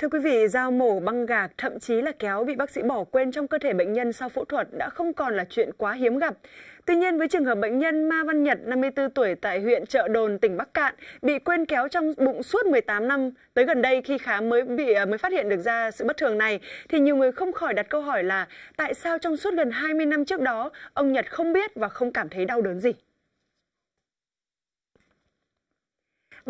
Thưa quý vị, dao mổ, băng gạc, thậm chí là kéo bị bác sĩ bỏ quên trong cơ thể bệnh nhân sau phẫu thuật đã không còn là chuyện quá hiếm gặp. Tuy nhiên, với trường hợp bệnh nhân Ma Văn Nhật, 54 tuổi tại huyện Trợ Đồn, tỉnh Bắc Cạn, bị quên kéo trong bụng suốt 18 năm, tới gần đây khi khám mới bị ờ, mới phát hiện được ra sự bất thường này, thì nhiều người không khỏi đặt câu hỏi là tại sao trong suốt gần 20 năm trước đó, ông Nhật không biết và không cảm thấy đau đớn gì?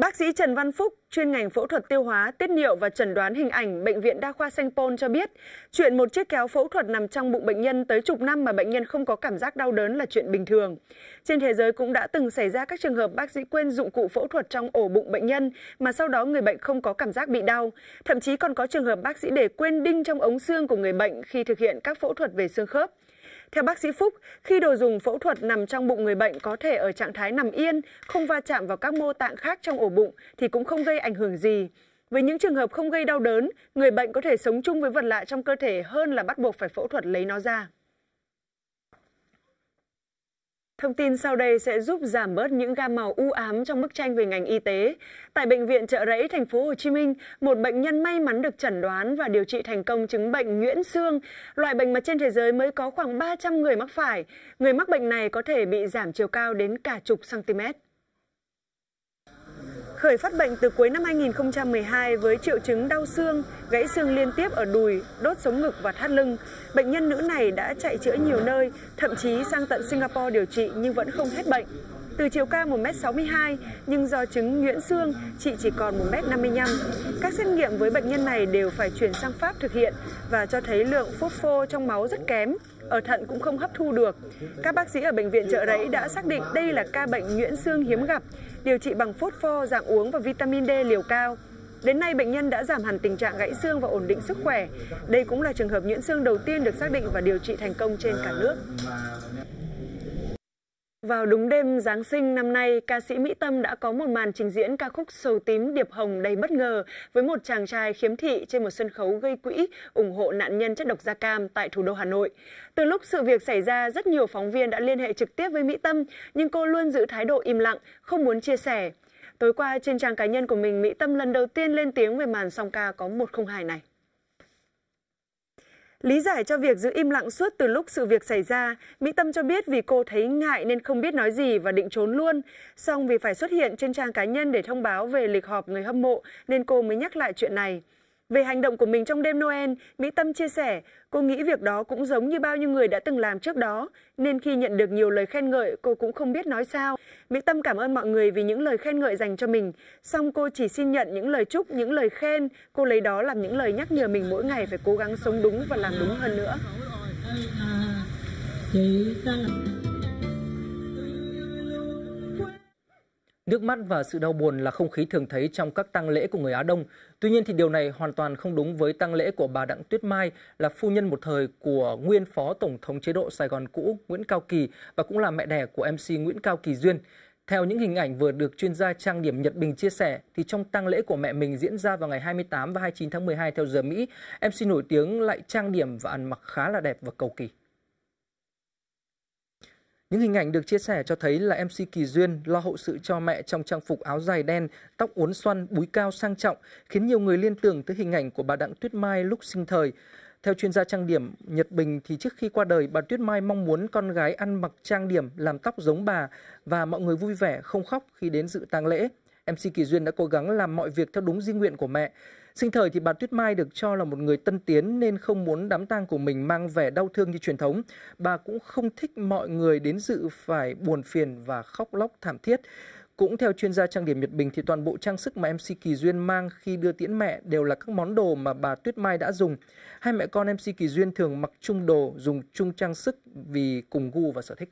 Bác sĩ Trần Văn Phúc, chuyên ngành phẫu thuật tiêu hóa, tiết niệu và chẩn đoán hình ảnh Bệnh viện Đa khoa Sanh Pôn cho biết, chuyện một chiếc kéo phẫu thuật nằm trong bụng bệnh nhân tới chục năm mà bệnh nhân không có cảm giác đau đớn là chuyện bình thường. Trên thế giới cũng đã từng xảy ra các trường hợp bác sĩ quên dụng cụ phẫu thuật trong ổ bụng bệnh nhân mà sau đó người bệnh không có cảm giác bị đau. Thậm chí còn có trường hợp bác sĩ để quên đinh trong ống xương của người bệnh khi thực hiện các phẫu thuật về xương khớp. Theo bác sĩ Phúc, khi đồ dùng phẫu thuật nằm trong bụng người bệnh có thể ở trạng thái nằm yên, không va chạm vào các mô tạng khác trong ổ bụng thì cũng không gây ảnh hưởng gì. Với những trường hợp không gây đau đớn, người bệnh có thể sống chung với vật lạ trong cơ thể hơn là bắt buộc phải phẫu thuật lấy nó ra. Thông tin sau đây sẽ giúp giảm bớt những gam màu u ám trong bức tranh về ngành y tế. Tại bệnh viện Chợ Rẫy thành phố Hồ Chí Minh, một bệnh nhân may mắn được chẩn đoán và điều trị thành công chứng bệnh nhuyễn xương, loại bệnh mà trên thế giới mới có khoảng 300 người mắc phải. Người mắc bệnh này có thể bị giảm chiều cao đến cả chục cm. Khởi phát bệnh từ cuối năm 2012 với triệu chứng đau xương, gãy xương liên tiếp ở đùi, đốt sống ngực và thắt lưng. Bệnh nhân nữ này đã chạy chữa nhiều nơi, thậm chí sang tận Singapore điều trị nhưng vẫn không hết bệnh. Từ chiều cao 1m62 nhưng do chứng nhuyễn xương, chị chỉ còn 1m55. Các xét nghiệm với bệnh nhân này đều phải chuyển sang Pháp thực hiện và cho thấy lượng phosphor trong máu rất kém ở thận cũng không hấp thu được. Các bác sĩ ở bệnh viện trợ Rẫy đã xác định đây là ca bệnh nhuyễn xương hiếm gặp, điều trị bằng phốt pho dạng uống và vitamin D liều cao. Đến nay, bệnh nhân đã giảm hẳn tình trạng gãy xương và ổn định sức khỏe. Đây cũng là trường hợp nhuyễn xương đầu tiên được xác định và điều trị thành công trên cả nước. Vào đúng đêm Giáng sinh năm nay, ca sĩ Mỹ Tâm đã có một màn trình diễn ca khúc Sầu Tím Điệp Hồng đầy bất ngờ với một chàng trai khiếm thị trên một sân khấu gây quỹ ủng hộ nạn nhân chất độc da cam tại thủ đô Hà Nội. Từ lúc sự việc xảy ra, rất nhiều phóng viên đã liên hệ trực tiếp với Mỹ Tâm, nhưng cô luôn giữ thái độ im lặng, không muốn chia sẻ. Tối qua, trên trang cá nhân của mình, Mỹ Tâm lần đầu tiên lên tiếng về màn song ca có 102 này. Lý giải cho việc giữ im lặng suốt từ lúc sự việc xảy ra, Mỹ Tâm cho biết vì cô thấy ngại nên không biết nói gì và định trốn luôn. Song vì phải xuất hiện trên trang cá nhân để thông báo về lịch họp người hâm mộ nên cô mới nhắc lại chuyện này. Về hành động của mình trong đêm Noel, Mỹ Tâm chia sẻ, cô nghĩ việc đó cũng giống như bao nhiêu người đã từng làm trước đó, nên khi nhận được nhiều lời khen ngợi, cô cũng không biết nói sao. Mỹ Tâm cảm ơn mọi người vì những lời khen ngợi dành cho mình, song cô chỉ xin nhận những lời chúc, những lời khen, cô lấy đó làm những lời nhắc nhở mình mỗi ngày phải cố gắng sống đúng và làm đúng hơn nữa. chị ta... Nước mắt và sự đau buồn là không khí thường thấy trong các tang lễ của người Á Đông. Tuy nhiên thì điều này hoàn toàn không đúng với tang lễ của bà Đặng Tuyết Mai là phu nhân một thời của nguyên phó tổng thống chế độ Sài Gòn cũ Nguyễn Cao Kỳ và cũng là mẹ đẻ của MC Nguyễn Cao Kỳ Duyên. Theo những hình ảnh vừa được chuyên gia trang điểm Nhật Bình chia sẻ, thì trong tang lễ của mẹ mình diễn ra vào ngày 28 và 29 tháng 12 theo giờ Mỹ, MC nổi tiếng lại trang điểm và ăn mặc khá là đẹp và cầu kỳ. Những hình ảnh được chia sẻ cho thấy là MC Kỳ Duyên lo hậu sự cho mẹ trong trang phục áo dài đen, tóc uốn xoăn, búi cao sang trọng, khiến nhiều người liên tưởng tới hình ảnh của bà Đặng Tuyết Mai lúc sinh thời. Theo chuyên gia trang điểm Nhật Bình thì trước khi qua đời, bà Tuyết Mai mong muốn con gái ăn mặc trang điểm, làm tóc giống bà và mọi người vui vẻ, không khóc khi đến dự tang lễ. MC Kỳ Duyên đã cố gắng làm mọi việc theo đúng di nguyện của mẹ. Sinh thời thì bà Tuyết Mai được cho là một người tân tiến nên không muốn đám tang của mình mang vẻ đau thương như truyền thống. Bà cũng không thích mọi người đến dự phải buồn phiền và khóc lóc thảm thiết. Cũng theo chuyên gia trang điểm Nhật Bình thì toàn bộ trang sức mà MC Kỳ Duyên mang khi đưa tiễn mẹ đều là các món đồ mà bà Tuyết Mai đã dùng. Hai mẹ con MC Kỳ Duyên thường mặc chung đồ, dùng chung trang sức vì cùng gu và sở thích.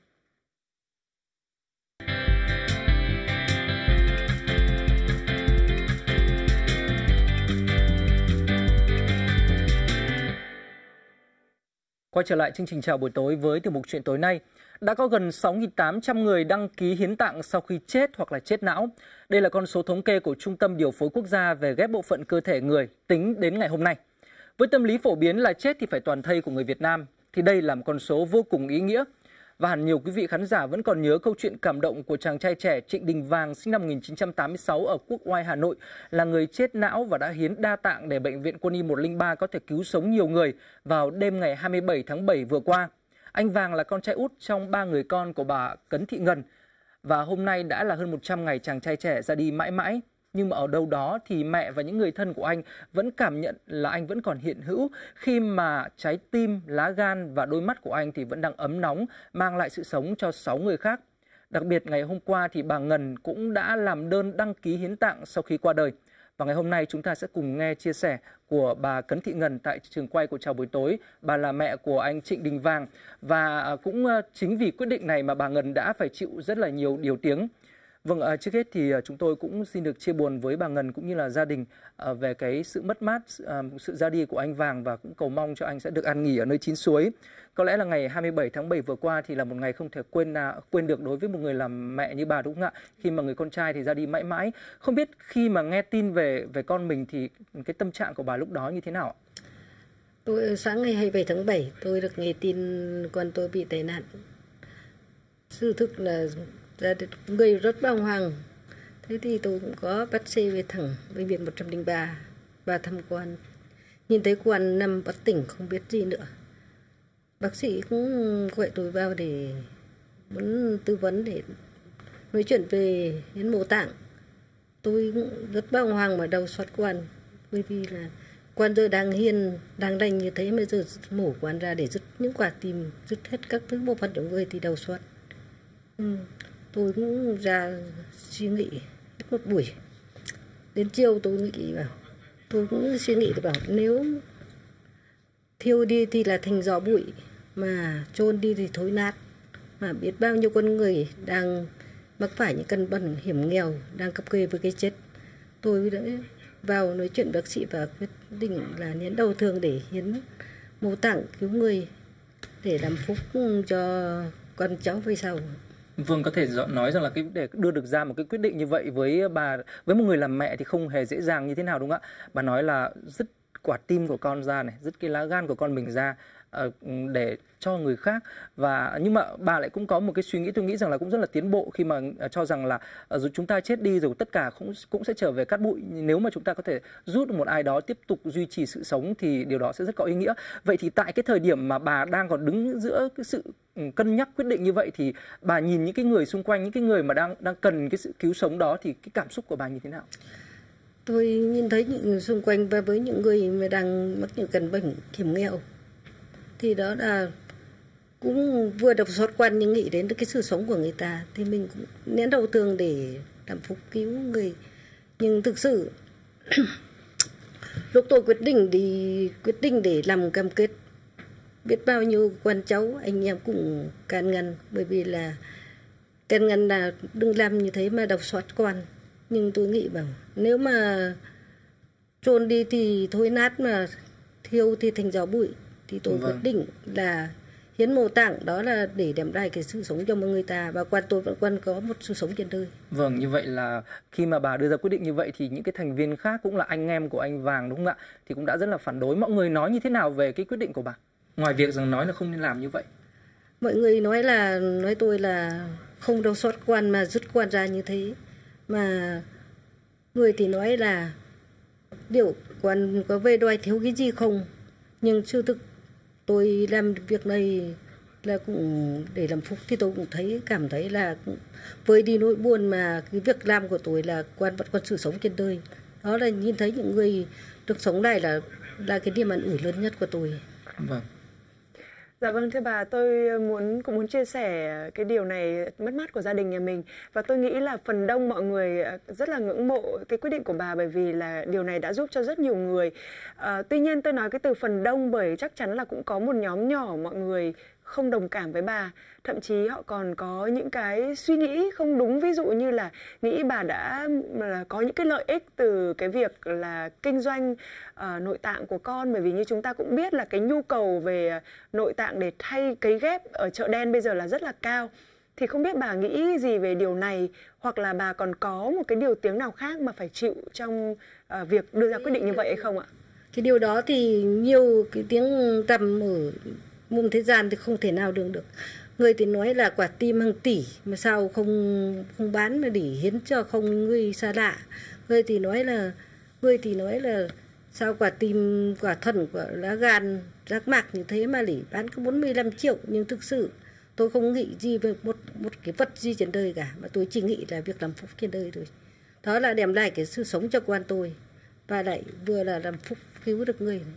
Quay trở lại chương trình chào buổi tối với tiểu mục chuyện tối nay. Đã có gần 6.800 người đăng ký hiến tạng sau khi chết hoặc là chết não. Đây là con số thống kê của Trung tâm Điều phối Quốc gia về ghép bộ phận cơ thể người tính đến ngày hôm nay. Với tâm lý phổ biến là chết thì phải toàn thây của người Việt Nam, thì đây là một con số vô cùng ý nghĩa và hẳn nhiều quý vị khán giả vẫn còn nhớ câu chuyện cảm động của chàng trai trẻ Trịnh Đình Vàng sinh năm 1986 ở Quốc Oai, Hà Nội là người chết não và đã hiến đa tạng để Bệnh viện Quân y 103 có thể cứu sống nhiều người vào đêm ngày 27 tháng 7 vừa qua. Anh Vàng là con trai út trong ba người con của bà Cấn Thị Ngân và hôm nay đã là hơn 100 ngày chàng trai trẻ ra đi mãi mãi nhưng mà ở đâu đó thì mẹ và những người thân của anh vẫn cảm nhận là anh vẫn còn hiện hữu khi mà trái tim, lá gan và đôi mắt của anh thì vẫn đang ấm nóng mang lại sự sống cho 6 người khác. Đặc biệt ngày hôm qua thì bà Ngân cũng đã làm đơn đăng ký hiến tạng sau khi qua đời. Và ngày hôm nay chúng ta sẽ cùng nghe chia sẻ của bà Cấn Thị Ngân tại trường quay của chào buổi tối. Bà là mẹ của anh Trịnh Đình Vàng và cũng ờ, chính vì quyết định này mà bà Ngân đã phải chịu rất là nhiều điều tiếng. Vâng, à, trước hết thì à, chúng tôi cũng xin được chia buồn với bà Ngân cũng như là gia đình à, về cái sự mất mát, sự ra đi của anh Vàng và cũng cầu mong cho anh sẽ được an nghỉ ở nơi chín suối. Có lẽ là ngày 27 tháng 7 vừa qua thì là một ngày không thể quên là quên được đối với một người làm mẹ như bà đúng không ạ? Khi mà người con trai thì ra đi mãi mãi. Không biết khi mà nghe tin về về con mình thì cái tâm trạng của bà lúc đó như thế nào? Tôi sáng ngày 27 tháng 7 tôi được nghe tin con tôi bị tai nạn. Sự thực là gia đình người rất bàng hoàng thế thì tôi cũng có bắt xe về thẳng bệnh viện 103 và thăm quan nhìn thấy quan nằm bất tỉnh không biết gì nữa bác sĩ cũng gọi tôi vào để muốn tư vấn để nói chuyện về hiến mô tạng tôi cũng rất bàng hoàng mà đầu xoát quan bởi vì là quan giờ đang hiền đang lành như thế mà giờ mổ quan ra để rút những quả tim rút hết các thứ bộ phận của người thì đầu xoát ừ tôi cũng ra suy nghĩ một buổi đến chiều tôi nghĩ bảo tôi cũng suy nghĩ bảo nếu thiêu đi thì là thành gió bụi mà chôn đi thì thối nát mà biết bao nhiêu con người đang mắc phải những căn bệnh hiểm nghèo đang cặp kê với cái chết tôi đã vào nói chuyện bác sĩ và quyết định là nhấn đầu thương để hiến mô tặng cứu người để làm phúc cho con cháu về sau Vâng, có thể nói rằng là cái để đưa được ra một cái quyết định như vậy với ờ, bà với một người làm mẹ thì không hề dễ dàng như thế nào đúng không ạ? Bà nói là dứt quả tim của con ra này, dứt cái lá gan của con mình ra Ờ, để cho người khác và nhưng mà bà lại cũng có một cái suy nghĩ tôi nghĩ rằng là cũng rất là tiến bộ khi mà ờ, cho rằng là ờ, dù chúng ta chết đi rồi tất cả cũng cũng sẽ trở về cát bụi nếu mà chúng ta có thể rút một ai đó tiếp tục duy trì sự sống thì điều đó sẽ rất có ý nghĩa vậy thì tại cái thời điểm mà bà đang còn đứng giữa cái sự ừ, cân nhắc quyết định như vậy thì bà nhìn những cái người xung quanh những cái người mà đang đang cần cái sự cứu sống đó thì cái cảm xúc của bà như thế nào tôi nhìn thấy những người xung quanh và với những người mà đang mắc những căn bệnh hiểm nghèo thì đó là cũng vừa đọc xót quan nhưng nghĩ đến cái sự sống của người ta thì mình cũng nén đầu tường để làm phục cứu người nhưng thực sự lúc tôi quyết định đi quyết định để làm cam kết biết bao nhiêu quan cháu anh em cũng can ngăn bởi vì là can ngăn là đừng làm như thế mà đọc xót quan nhưng tôi nghĩ bảo nếu mà trôn đi thì thôi nát mà thiêu thì thành gió bụi thì tôi vâng. quyết định là hiến mô tạng đó là để đem lại cái sự sống cho một người ta và quan tôi vẫn quan có một sự sống trên đời. Vâng, như vậy là khi mà bà đưa ra quyết định như vậy thì những cái thành viên khác cũng là anh em của anh Vàng đúng không ạ? Thì cũng đã rất là phản đối. Mọi người nói như thế nào về cái quyết định của bà? Ngoài việc rằng nói là không nên làm như vậy. Mọi người nói là nói tôi là không đâu xót quan mà rút quan ra như thế. Mà người thì nói là liệu quan có về đòi thiếu cái gì không? Nhưng sự thực tôi làm việc này là cũng để làm phúc thì tôi cũng thấy cảm thấy là với đi nỗi buồn mà cái việc làm của tôi là quan vẫn còn sự sống trên đời đó là nhìn thấy những người được sống này là là cái niềm an ủi lớn nhất của tôi vâng Dạ vâng thưa bà, tôi muốn cũng muốn chia sẻ cái điều này mất mát của gia đình nhà mình và tôi nghĩ là phần đông mọi người à, rất là ngưỡng mộ cái quyết định của bà bởi vì là điều này đã giúp cho rất nhiều người. À, tuy nhiên tôi nói cái từ phần đông bởi chắc chắn là cũng có một nhóm nhỏ mọi người không đồng cảm với bà thậm chí họ còn có những cái suy nghĩ không đúng ví dụ như là nghĩ bà đã là có những cái lợi ích từ cái việc là kinh doanh uh, nội tạng của con bởi vì như chúng ta cũng biết là cái nhu cầu về nội tạng để thay cấy ghép ở chợ đen bây giờ là rất là cao thì không biết bà nghĩ gì về điều này hoặc là bà còn có một cái điều tiếng nào khác mà phải chịu trong uh, việc đưa ra quyết định như vậy hay không ạ? Cái điều đó thì nhiều cái tiếng tầm ở muôn thế gian thì không thể nào đường được người thì nói là quả tim hàng tỷ mà sao không không bán mà để hiến cho không người xa lạ người thì nói là người thì nói là sao quả tim quả thận quả lá gan rác mạc như thế mà lỉ bán có 45 triệu nhưng thực sự tôi không nghĩ gì về một một cái vật gì trên đời cả mà tôi chỉ nghĩ là việc làm phúc trên đời thôi đó là đem lại cái sự sống cho con tôi và lại vừa là làm phúc cứu được người này.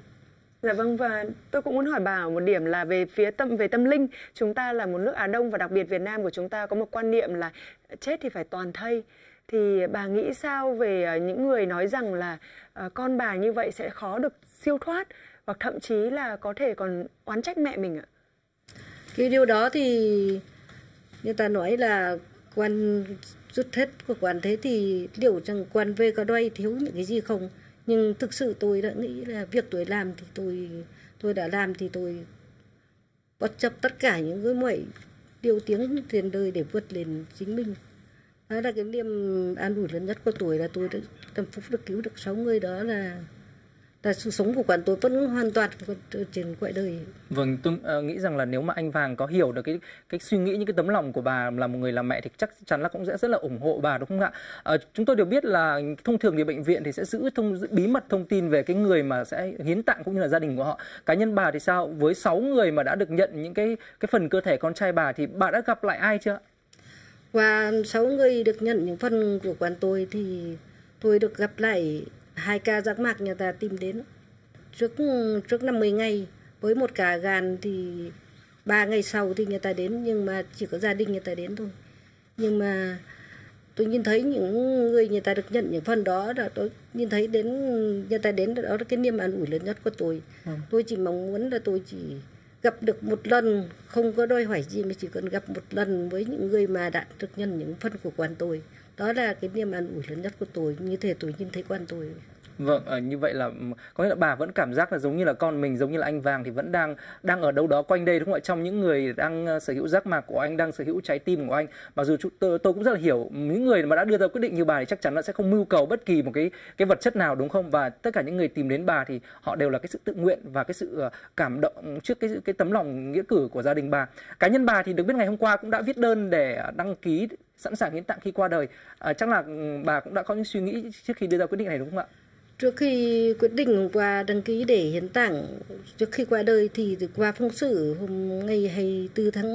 Dạ vâng và tôi cũng muốn hỏi bà một điểm là về phía tâm về tâm linh, chúng ta là một nước Á Đông và đặc biệt Việt Nam của chúng ta có một quan niệm là chết thì phải toàn thây. Thì bà nghĩ sao về ờ, những người nói rằng là ờ, con bà như vậy sẽ khó được siêu thoát hoặc thậm chí là có thể còn oán trách mẹ mình ạ? Cái điều đó thì người ta nói là quan rút hết của quan thế thì liệu rằng quan về có đôi thiếu những cái gì không? nhưng thực sự tôi đã nghĩ là việc tôi làm thì tôi tôi đã làm thì tôi bất chấp tất cả những cái mọi điều tiếng tiền đời để vượt lên chính mình đó là cái niềm an ủi lớn nhất của tuổi là tôi đã tâm phúc được cứu được sáu người đó là là sự sống của quán tôi vẫn hoàn toàn trên quậy đời. Vâng, tôi uh, nghĩ rằng là nếu mà anh Vàng có hiểu được cái cái suy nghĩ những cái tấm lòng của bà là một người làm mẹ thì chắc chắn là cũng sẽ rất là ủng hộ bà đúng không ạ? Uh, chúng tôi đều biết là thông thường thì bệnh viện thì sẽ giữ thông giữ bí mật thông tin về cái người mà sẽ hiến tặng cũng như là gia đình của họ. Cá nhân bà thì sao? Với 6 người mà đã được nhận những cái cái phần cơ thể con trai bà thì bà đã gặp lại ai chưa? Và 6 người được nhận những phần của quán tôi thì tôi được gặp lại hai ca rác mạc nhà ta tìm đến trước trước 50 ngày với một cả gàn thì ba ngày sau thì người ta đến nhưng mà chỉ có gia đình người ta đến thôi nhưng mà tôi nhìn thấy những người người ta được nhận những phần đó là tôi nhìn thấy đến người ta đến đó là cái niềm an ủi lớn nhất của tôi ừ. tôi chỉ mong muốn là tôi chỉ gặp được một lần không có đòi hỏi gì mà chỉ cần gặp một lần với những người mà đã thực nhận những phân của quan tôi đó là cái niềm an ủi lớn nhất của tôi như thế tôi nhìn thấy quan tôi vâng à, như vậy là ừ, có nghĩa là bà vẫn cảm giác là giống như là con mình giống như là anh vàng thì vẫn đang đang ở đâu đó quanh đây đúng không ạ trong những người đang ờ, sở hữu giác mạc của anh đang sở hữu trái tim của anh mặc dù tôi, tôi cũng rất là hiểu những người mà đã đưa ra quyết định như bà thì chắc chắn là sẽ không mưu cầu bất kỳ một cái cái vật chất nào đúng không và tất cả những người tìm đến bà thì họ đều là cái sự tự nguyện và cái sự ờ, cảm động trước cái cái tấm lòng nghĩa cử của gia đình bà cá nhân bà thì được biết ngày hôm qua cũng đã viết đơn để ờ, đăng ký sẵn sàng hiến tặng khi qua đời à, chắc là ừ, bà cũng đã có những suy nghĩ trước khi đưa ra quyết định này đúng không ạ Trước khi quyết định hôm qua đăng ký để hiến tặng, trước khi qua đời thì qua phóng sự hôm ngày 24 tháng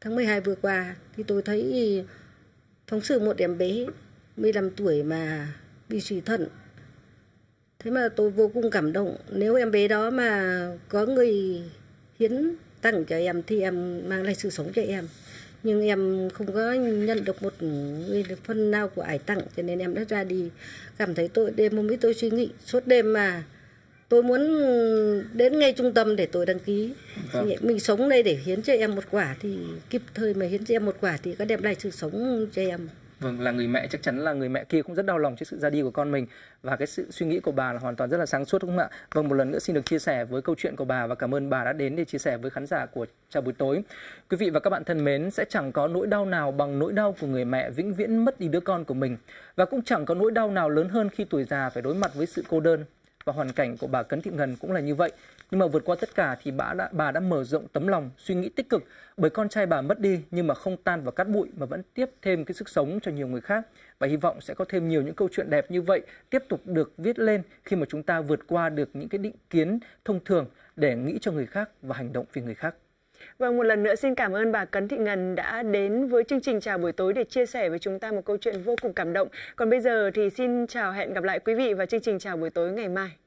tháng 12 vừa qua thì tôi thấy phóng sự một em bé 15 tuổi mà bị suy thận. Thế mà tôi vô cùng cảm động. Nếu em bé đó mà có người hiến tặng cho em thì em mang lại sự sống cho em nhưng em không có nhận được một phân nào của ải tặng cho nên em đã ra đi cảm thấy tội đêm hôm ấy tôi suy nghĩ suốt đêm mà tôi muốn đến ngay trung tâm để tôi đăng ký vâng. mình sống đây để hiến cho em một quả thì kịp thời mà hiến cho em một quả thì có đem lại sự sống cho em vâng là người mẹ chắc chắn là người mẹ kia cũng rất đau lòng trước sự ra đi của con mình và cái sự suy nghĩ của bà là hoàn toàn rất là sáng suốt đúng không ạ vâng một lần nữa xin được chia sẻ với câu chuyện của bà và cảm ơn bà đã đến để chia sẻ với khán giả của chào buổi tối quý vị và các bạn thân mến sẽ chẳng có nỗi đau nào bằng nỗi đau của người mẹ vĩnh viễn mất đi đứa con của mình và cũng chẳng có nỗi đau nào lớn hơn khi tuổi già phải đối mặt với sự cô đơn và hoàn cảnh của bà Cấn Thị Ngân cũng là như vậy. Nhưng mà vượt qua tất cả thì bà đã, bà đã mở rộng tấm lòng, suy nghĩ tích cực bởi con trai bà mất đi nhưng mà không tan vào cát bụi mà vẫn tiếp thêm cái sức sống cho nhiều người khác. Và hy vọng sẽ có thêm nhiều những câu chuyện đẹp như vậy tiếp tục được viết lên khi mà chúng ta vượt qua được những cái định kiến thông thường để nghĩ cho người khác và hành động vì người khác. Vâng, một lần nữa xin cảm ơn bà Cấn Thị Ngân đã đến với chương trình Chào buổi tối để chia sẻ với chúng ta một câu chuyện vô cùng cảm động. Còn bây giờ thì xin chào hẹn gặp lại quý vị và chương trình Chào buổi tối ngày mai.